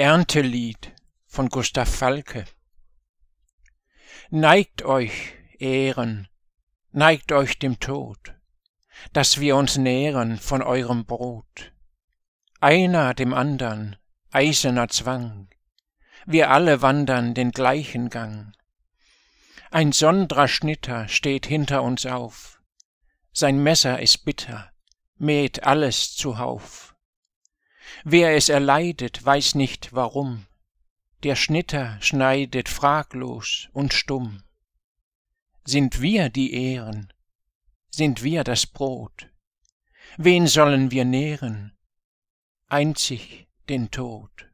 Erntelied von Gustav Falke. Neigt euch, Ehren, neigt euch dem Tod, dass wir uns nähren von eurem Brot. Einer dem andern eiserner Zwang, wir alle wandern den gleichen Gang. Ein sondrer Schnitter steht hinter uns auf, sein Messer ist bitter, mäht alles zuhauf. Wer es erleidet, weiß nicht warum. Der Schnitter schneidet fraglos und stumm. Sind wir die Ehren? Sind wir das Brot? Wen sollen wir nähren? Einzig den Tod.